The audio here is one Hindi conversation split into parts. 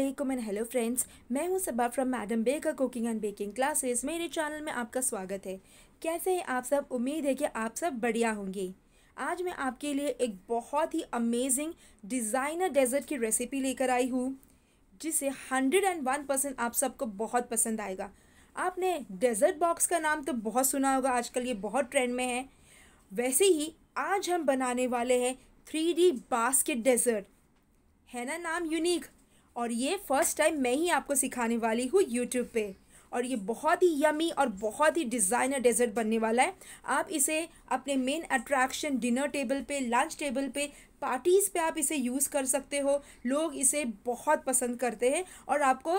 असलम एंड हेलो फ्रेंड्स मैं हूं Saba from madam baker cooking and baking classes मेरे चैनल में आपका स्वागत है कैसे हैं आप सब उम्मीद है कि आप सब बढ़िया होंगे आज मैं आपके लिए एक बहुत ही अमेजिंग डिज़ाइनर डेजर्ट की रेसिपी लेकर आई हूँ जिसे हंड्रेड एंड वन परसेंट आप सबको बहुत पसंद आएगा आपने डेजर्ट बॉक्स का नाम तो बहुत सुना होगा आजकल ये बहुत ट्रेंड में है वैसे ही आज हम बनाने वाले हैं थ्री डी बास्केट डेजर्ट है ना नाम यूनिक और ये फ़र्स्ट टाइम मैं ही आपको सिखाने वाली हूँ यूट्यूब पे और ये बहुत ही यमी और बहुत ही डिज़ाइनर डेजर्ट बनने वाला है आप इसे अपने मेन अट्रैक्शन डिनर टेबल पे लंच टेबल पे पार्टीज़ पे आप इसे यूज़ कर सकते हो लोग इसे बहुत पसंद करते हैं और आपको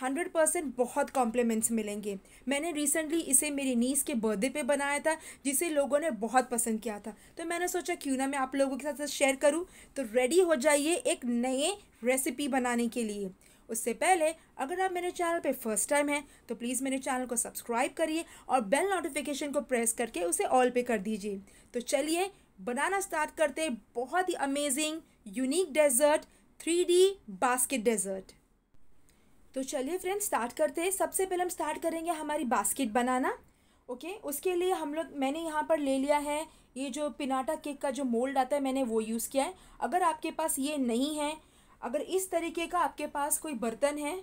हंड्रेड परसेंट बहुत कॉम्प्लीमेंट्स मिलेंगे मैंने रिसेंटली इसे मेरी नीस के बर्थडे पे बनाया था जिसे लोगों ने बहुत पसंद किया था तो मैंने सोचा क्यों ना मैं आप लोगों के साथ शेयर करूँ तो रेडी हो जाइए एक नए रेसिपी बनाने के लिए उससे पहले अगर आप मेरे चैनल पे फर्स्ट टाइम हैं तो प्लीज़ मेरे चैनल को सब्सक्राइब करिए और बेल नोटिफिकेशन को प्रेस करके उसे ऑल पे कर दीजिए तो चलिए बनाना स्टार्ट करते हैं बहुत ही amazing unique dessert three D basket dessert तो चलिए फ्रेंड स्टार्ट करते हैं सबसे पहले हम स्टार्ट करेंगे हमारी बास्केट बनाना ओके okay, उसके लिए हम लोग मैंने यहाँ पर ले लिया है ये जो पिनाटा केक का जो मोल्ड आता है मैंने वो यूज़ किया है अगर आपके पास ये नहीं है अगर इस तरीके का आपके पास कोई बर्तन है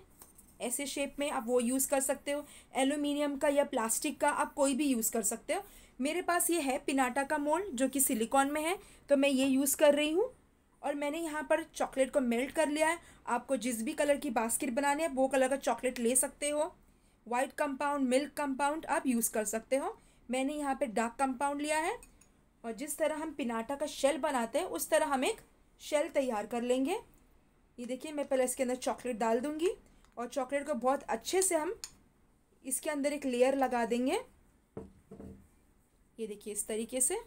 ऐसे शेप में आप वो यूज़ कर सकते हो एलुमिनियम का या प्लास्टिक का आप कोई भी यूज़ कर सकते हो मेरे पास ये है पिनाटा का मोल्ड जो कि सिलिकॉन में है तो मैं ये यूज़ कर रही हूँ और मैंने यहाँ पर चॉकलेट को मेल्ट कर लिया है आपको जिस भी कलर की बास्केट बनानी है वो कलर का चॉकलेट ले सकते हो वाइट कंपाउंड मिल्क कंपाउंड आप यूज़ कर सकते हो मैंने यहाँ पे डार्क कंपाउंड लिया है और जिस तरह हम पिनाटा का शेल बनाते हैं उस तरह हम एक शेल तैयार कर लेंगे ये देखिए मैं पहले इसके अंदर चॉकलेट डाल दूँगी और चॉकलेट को बहुत अच्छे से हम इसके अंदर एक लेयर लगा देंगे ये देखिए इस तरीके से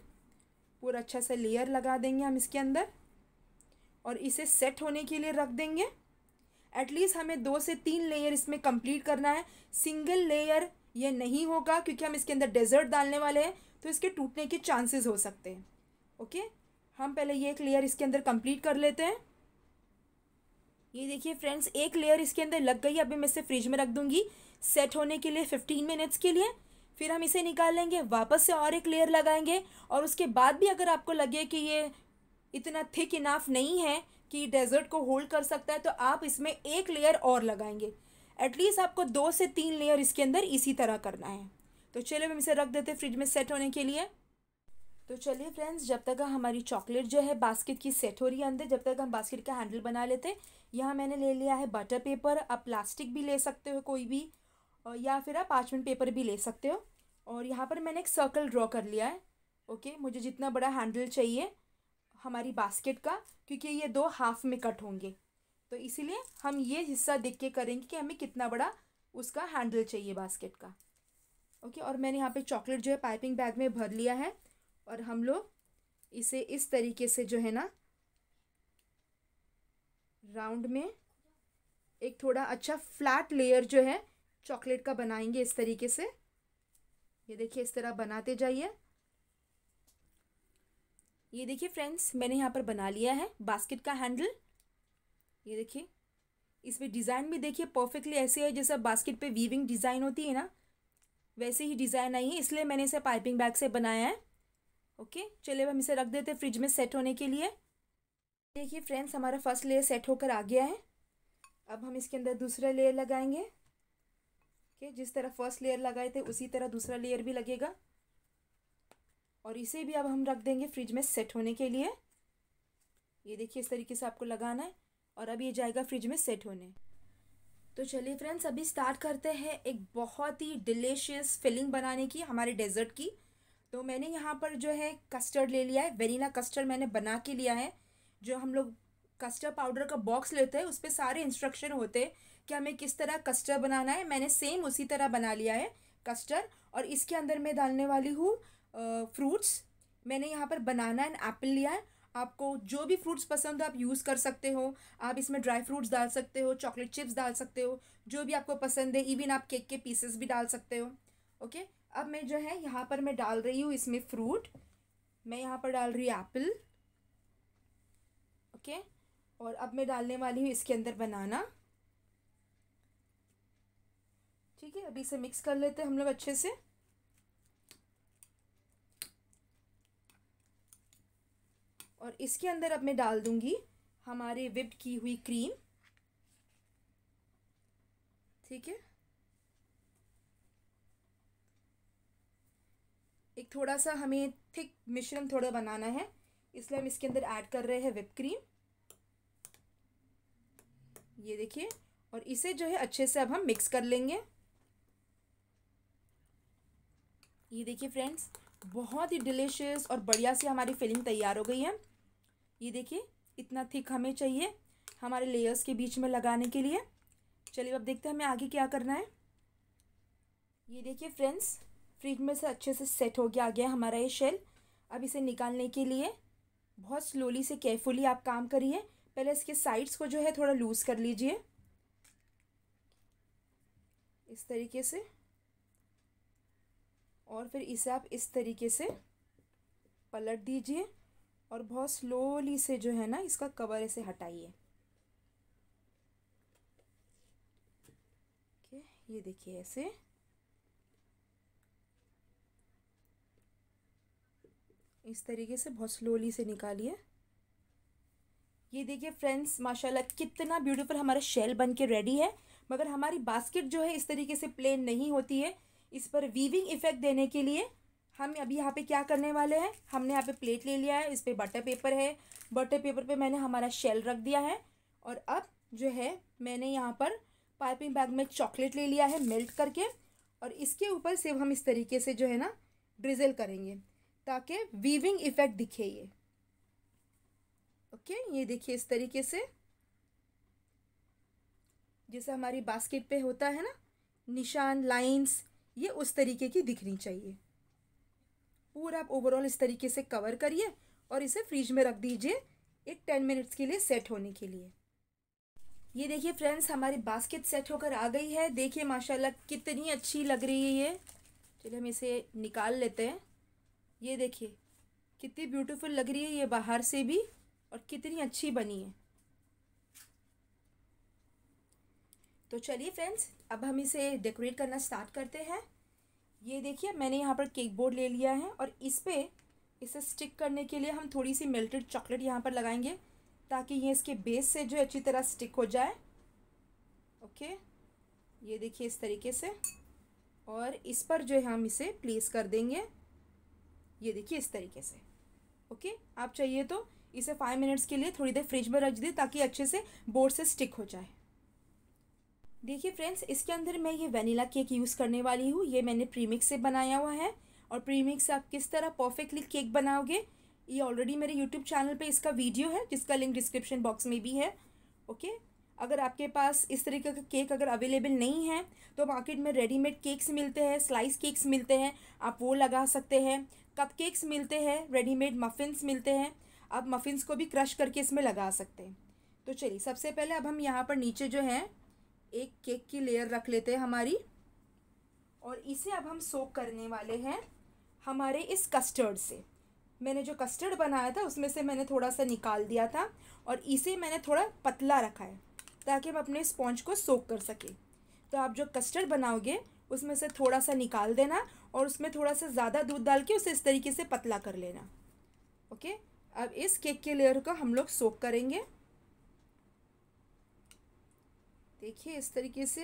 पूरा अच्छा सा लेयर लगा देंगे हम इसके अंदर और इसे सेट होने के लिए रख देंगे एटलीस्ट हमें दो से तीन लेयर इसमें कंप्लीट करना है सिंगल लेयर ये नहीं होगा क्योंकि हम इसके अंदर डेजर्ट डालने वाले हैं तो इसके टूटने के चांसेस हो सकते हैं ओके हम पहले ये एक लेयर इसके अंदर कंप्लीट कर लेते हैं ये देखिए फ्रेंड्स एक लेयर इसके अंदर लग गई अभी मैं इसे फ्रिज में रख दूँगी सेट होने के लिए फिफ्टीन मिनट्स के लिए फिर हम इसे निकाल लेंगे वापस से और एक लेयर लगाएंगे और उसके बाद भी अगर आपको लगे कि ये इतना थिक इनाफ नहीं है कि डेजर्ट को होल्ड कर सकता है तो आप इसमें एक लेयर और लगाएंगे एटलीस्ट आपको दो से तीन लेयर इसके अंदर इसी तरह करना है तो चलिए हम इसे रख देते फ्रिज में सेट होने के लिए तो चलिए फ्रेंड्स जब तक हमारी चॉकलेट जो है बास्केट की सेट हो रही है अंदर जब तक हम बास्केट का हैंडल बना लेते हैं यहाँ मैंने ले लिया है बटर पेपर आप प्लास्टिक भी ले सकते हो कोई भी और या फिर आप पार्चमेंट पेपर भी ले सकते हो और यहाँ पर मैंने एक सर्कल ड्रॉ कर लिया है ओके मुझे जितना बड़ा हैंडल चाहिए हमारी बास्केट का क्योंकि ये दो हाफ में कट होंगे तो इसीलिए हम ये हिस्सा देख के करेंगे कि हमें कितना बड़ा उसका हैंडल चाहिए बास्केट का ओके और मैंने यहाँ पे चॉकलेट जो है पाइपिंग बैग में भर लिया है और हम लोग इसे इस तरीके से जो है ना राउंड में एक थोड़ा अच्छा फ्लैट लेयर जो है चॉकलेट का बनाएंगे इस तरीके से ये देखिए इस तरह बनाते जाइए ये देखिए फ्रेंड्स मैंने यहाँ पर बना लिया है बास्केट का हैंडल ये देखिए इसमें डिज़ाइन भी देखिए परफेक्टली ऐसे है जैसे बास्केट पे वीविंग डिज़ाइन होती है ना वैसे ही डिज़ाइन आई है इसलिए मैंने इसे पाइपिंग बैग से बनाया है ओके चलिए हम इसे रख देते हैं फ्रिज में सेट होने के लिए देखिए फ्रेंड्स हमारा फर्स्ट लेयर सेट होकर आ गया है अब हम इसके अंदर दूसरा लेयर लगाएंगे ओके जिस तरह फर्स्ट लेयर लगाए थे उसी तरह दूसरा लेयर भी लगेगा और इसे भी अब हम रख देंगे फ्रिज में सेट होने के लिए ये देखिए इस तरीके से आपको लगाना है और अब ये जाएगा फ्रिज में सेट होने तो चलिए फ्रेंड्स अभी स्टार्ट करते हैं एक बहुत ही डिलीशियस फिलिंग बनाने की हमारे डेजर्ट की तो मैंने यहाँ पर जो है कस्टर्ड ले लिया है वेनीला कस्टर्ड मैंने बना के लिया है जो हम लोग कस्टर्ड पाउडर का बॉक्स लेते हैं उस पर सारे इंस्ट्रक्शन होते हैं कि हमें किस तरह कस्टर्ड बनाना है मैंने सेम उसी तरह बना लिया है कस्टर्ड और इसके अंदर मैं डालने वाली हूँ फ्रूट्स मैंने यहाँ पर बनाना एंड एप्पल लिया है आपको जो भी फ्रूट्स पसंद हो आप यूज़ कर सकते हो आप इसमें ड्राई फ्रूट्स डाल सकते हो चॉकलेट चिप्स डाल सकते हो जो भी आपको पसंद है इवन आप केक के पीसेस भी डाल सकते हो ओके अब मैं जो है यहाँ पर मैं डाल रही हूँ इसमें फ्रूट मैं यहाँ पर डाल रही हूँ एप्पल ओके और अब मैं डालने वाली हूँ इसके अंदर बनाना ठीक है अभी इसे मिक्स कर लेते हैं हम लोग अच्छे से और इसके अंदर अब मैं डाल दूंगी हमारे विप की हुई क्रीम ठीक है एक थोड़ा सा हमें थिक मिश्रण थोड़ा बनाना है इसलिए हम इसके अंदर ऐड कर रहे हैं विप क्रीम ये देखिए और इसे जो है अच्छे से अब हम मिक्स कर लेंगे ये देखिए फ्रेंड्स बहुत ही डिलीशियस और बढ़िया सी हमारी फिलिंग तैयार हो गई है ये देखिए इतना थिक हमें चाहिए हमारे लेयर्स के बीच में लगाने के लिए चलिए अब देखते हैं हमें आगे क्या करना है ये देखिए फ्रेंड्स फ्रिज में से अच्छे से सेट हो गया आ गया हमारा ये शेल अब इसे निकालने के लिए बहुत स्लोली से केयरफुली आप काम करिए पहले इसके साइड्स को जो है थोड़ा लूज़ कर लीजिए इस तरीके से और फिर इसे आप इस तरीके से पलट दीजिए और बहुत स्लोली से जो है ना इसका कवर ऐसे हटाइए ये देखिए ऐसे इस तरीके से बहुत स्लोली से निकालिए ये देखिए फ्रेंड्स माशाल्लाह कितना ब्यूटीफुल हमारा शेल बन के रेडी है मगर हमारी बास्केट जो है इस तरीके से प्लेन नहीं होती है इस पर वीविंग इफेक्ट देने के लिए हम अभी यहाँ पे क्या करने वाले हैं हमने यहाँ पे प्लेट ले लिया है इस पर पे बटर पेपर है बटर पेपर पे मैंने हमारा शेल रख दिया है और अब जो है मैंने यहाँ पर पाइपिंग बैग में चॉकलेट ले लिया है मेल्ट करके और इसके ऊपर सिर्फ हम इस तरीके से जो है ना ड्रिजल करेंगे ताकि वीविंग इफेक्ट दिखे ये ओके ये देखिए इस तरीके से जैसे हमारी बास्केट पे होता है ना निशान लाइंस ये उस तरीके की दिखनी चाहिए पूरा आप ओवरऑल इस तरीके से कवर करिए और इसे फ्रिज में रख दीजिए एक टेन मिनट्स के लिए सेट होने के लिए ये देखिए फ्रेंड्स हमारी बास्केट सेट होकर आ गई है देखिए माशाल्लाह कितनी अच्छी लग रही है ये चलिए हम इसे निकाल लेते हैं ये देखिए कितनी ब्यूटीफुल लग रही है ये बाहर से भी और कितनी अच्छी बनी है तो चलिए फ्रेंड्स अब हम इसे डेकोरेट करना स्टार्ट करते हैं ये देखिए मैंने यहाँ पर केक बोर्ड ले लिया है और इस पर इसे स्टिक करने के लिए हम थोड़ी सी मेल्टेड चॉकलेट यहाँ पर लगाएंगे ताकि ये इसके बेस से जो अच्छी तरह स्टिक हो जाए ओके ये देखिए इस तरीके से और इस पर जो है हम इसे प्लेस कर देंगे ये देखिए इस तरीके से ओके आप चाहिए तो इसे फाइव मिनट्स के लिए थोड़ी देर फ्रिज में रख दें ताकि अच्छे से बोर्ड से स्टिक हो जाए देखिए फ्रेंड्स इसके अंदर मैं ये वनीला केक यूज़ करने वाली हूँ ये मैंने प्रीमिक्स से बनाया हुआ है और प्रीमिक्स आप किस तरह परफेक्टली केक बनाओगे ये ऑलरेडी मेरे यूट्यूब चैनल पे इसका वीडियो है जिसका लिंक डिस्क्रिप्शन बॉक्स में भी है ओके अगर आपके पास इस तरीके का केक अगर अवेलेबल नहीं है तो मार्केट में रेडीमेड केक्स मिलते हैं स्लाइस केक्स मिलते हैं आप वो लगा सकते हैं कप केक्स मिलते हैं रेडीमेड मफ़िन्स मिलते हैं आप मफ़िन्स को भी क्रश करके इसमें लगा सकते हैं तो चलिए सबसे पहले अब हम यहाँ पर नीचे जो है एक केक की लेयर रख लेते हैं हमारी और इसे अब हम सोक करने वाले हैं हमारे इस कस्टर्ड से मैंने जो कस्टर्ड बनाया था उसमें से मैंने थोड़ा सा निकाल दिया था और इसे मैंने थोड़ा पतला रखा है ताकि हम अपने स्पॉन्ज को सोक कर सकें तो आप जो कस्टर्ड बनाओगे उसमें से थोड़ा सा निकाल देना और उसमें थोड़ा सा ज़्यादा दूध डाल के उसे इस तरीके से पतला कर लेना ओके अब इस केक के लेयर को हम लोग सोक करेंगे देखिए इस तरीके से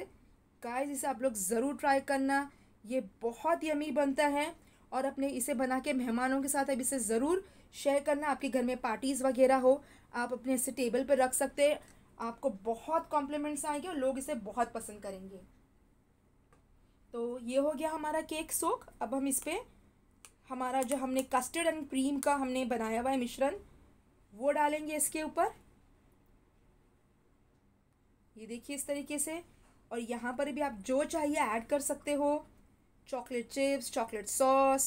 गाइस इसे आप लोग ज़रूर ट्राई करना ये बहुत यमी बनता है और अपने इसे बना के मेहमानों के साथ अब इसे ज़रूर शेयर करना आपके घर में पार्टीज़ वगैरह हो आप अपने इसे टेबल पर रख सकते हैं आपको बहुत कॉम्प्लीमेंट्स आएंगे और लोग इसे बहुत पसंद करेंगे तो ये हो गया हमारा केक सोक अब हम इस पर हमारा जो हमने कस्टर्ड एंड क्रीम का हमने बनाया हुआ है मिश्रण वो डालेंगे इसके ऊपर ये देखिए इस तरीके से और यहाँ पर भी आप जो चाहिए ऐड कर सकते हो चॉकलेट चिप्स चॉकलेट सॉस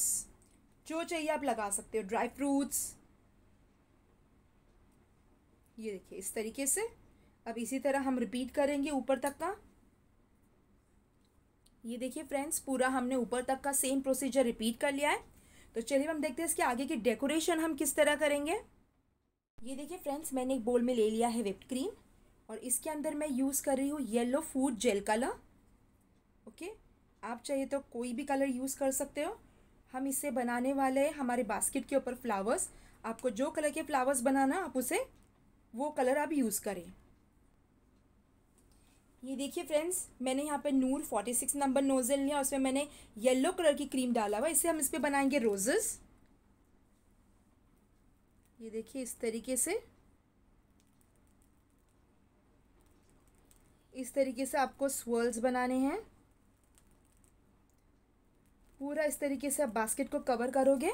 जो चाहिए आप लगा सकते हो ड्राई फ्रूट्स ये देखिए इस तरीके से अब इसी तरह हम रिपीट करेंगे ऊपर तक का ये देखिए फ्रेंड्स पूरा हमने ऊपर तक का सेम प्रोसीजर रिपीट कर लिया है तो चलिए हम देखते हैं इसके आगे की डेकोरेशन हम किस तरह करेंगे ये देखिए फ्रेंड्स मैंने एक बोल में ले लिया है विप्ड क्रीम और इसके अंदर मैं यूज़ कर रही हूँ yellow food gel colour okay आप चाहिए तो कोई भी कलर यूज़ कर सकते हो हम इसे बनाने वाले हैं हमारे बास्केट के ऊपर फ्लावर्स आपको जो कलर के फ्लावर्स बनाना आप उसे वो कलर आप यूज़ करें ये देखिए फ्रेंड्स मैंने यहाँ पे नूर फोर्टी सिक्स नंबर नोज़ल लिया उसमें मैंने येलो कलर की क्रीम डाला हुआ इसे हम इस पर बनाएंगे रोजेस ये देखिए इस तरीके से इस तरीके से आपको स्वर्ल्स बनाने हैं पूरा इस तरीके से आप बास्केट को कवर करोगे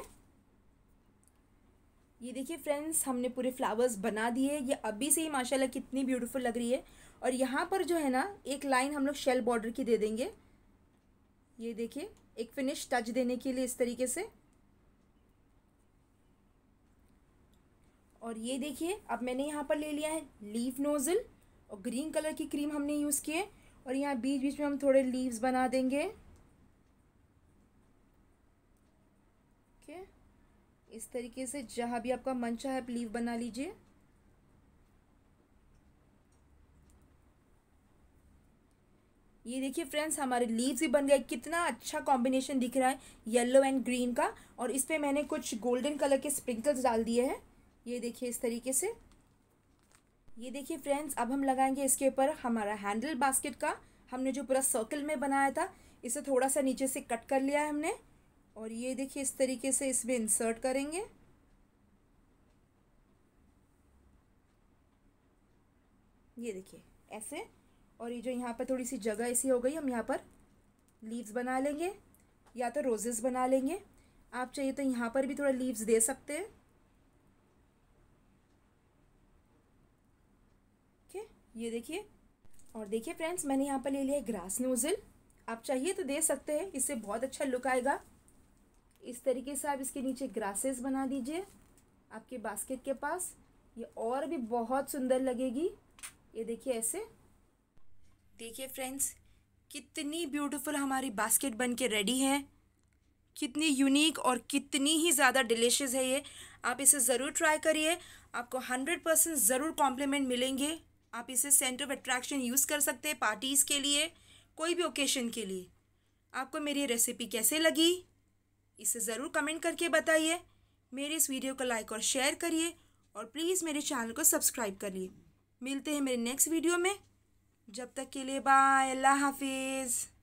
ये देखिए फ्रेंड्स हमने पूरे फ्लावर्स बना दिए ये अभी से ही माशाल्लाह कितनी ब्यूटीफुल लग रही है और यहाँ पर जो है ना एक लाइन हम लोग शेल बॉर्डर की दे देंगे ये देखिए एक फिनिश टच देने के लिए इस तरीके से और ये देखिए अब मैंने यहाँ पर ले लिया है लीफ नोज़ल और ग्रीन कलर की क्रीम हमने यूज़ किए और यहाँ बीच बीच में हम थोड़े लीव्स बना देंगे ओके इस तरीके से जहाँ भी आपका मन चाहे आप लीव बना लीजिए ये देखिए फ्रेंड्स हमारे लीव्स भी बन गए कितना अच्छा कॉम्बिनेशन दिख रहा है येलो एंड ग्रीन का और इस पर मैंने कुछ गोल्डन कलर के स्प्रिंकल्स डाल दिए हैं ये देखिए इस तरीके से ये देखिए फ्रेंड्स अब हम लगाएंगे इसके ऊपर हमारा हैंडल बास्केट का हमने जो पूरा सर्कल में बनाया था इसे थोड़ा सा नीचे से कट कर लिया है हमने और ये देखिए इस तरीके से इसमें इंसर्ट करेंगे ये देखिए ऐसे और ये जो यहाँ पर थोड़ी सी जगह ऐसी हो गई हम यहाँ पर लीव्स बना लेंगे या तो रोजेज़ बना लेंगे आप चाहिए तो यहाँ पर भी थोड़ा लीव्स दे सकते हैं ये देखिए और देखिए फ्रेंड्स मैंने यहाँ पर ले लिया है ग्रास नोज़ल आप चाहिए तो दे सकते हैं इससे बहुत अच्छा लुक आएगा इस तरीके से आप इसके नीचे ग्रासेस बना दीजिए आपके बास्केट के पास ये और भी बहुत सुंदर लगेगी ये देखिए ऐसे देखिए फ्रेंड्स कितनी ब्यूटीफुल हमारी बास्केट बन के रेडी है कितनी यूनिक और कितनी ही ज़्यादा डिलीशियस है ये आप इसे ज़रूर ट्राई करिए आपको हंड्रेड परसेंट ज़रूर कॉम्प्लीमेंट मिलेंगे आप इसे सेंटर ऑफ अट्रैक्शन यूज़ कर सकते हैं पार्टीज़ के लिए कोई भी ओकेशन के लिए आपको मेरी रेसिपी कैसे लगी इसे ज़रूर कमेंट करके बताइए मेरे इस वीडियो को लाइक और शेयर करिए और प्लीज़ मेरे चैनल को सब्सक्राइब करिए मिलते हैं मेरे नेक्स्ट वीडियो में जब तक के लिए बाय अल्लाह हाफिज़